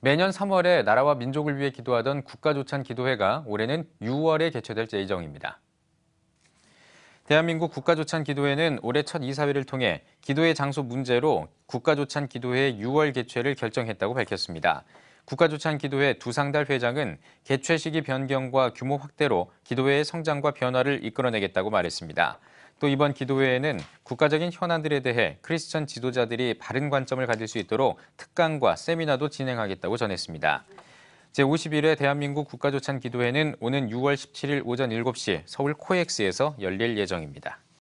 매년 3월에 나라와 민족을 위해 기도하던 국가조찬 기도회가 올해는 6월에 개최될 예정입니다. 대한민국 국가조찬 기도회는 올해 첫 이사회를 통해 기도회 장소 문제로 국가조찬 기도회 6월 개최를 결정했다고 밝혔습니다. 국가조찬기도회 두상달 회장은 개최 시기 변경과 규모 확대로 기도회의 성장과 변화를 이끌어내겠다고 말했습니다. 또 이번 기도회에는 국가적인 현안들에 대해 크리스천 지도자들이 바른 관점을 가질 수 있도록 특강과 세미나도 진행하겠다고 전했습니다. 제51회 대한민국 국가조찬 기도회는 오는 6월 17일 오전 7시 서울 코엑스에서 열릴 예정입니다.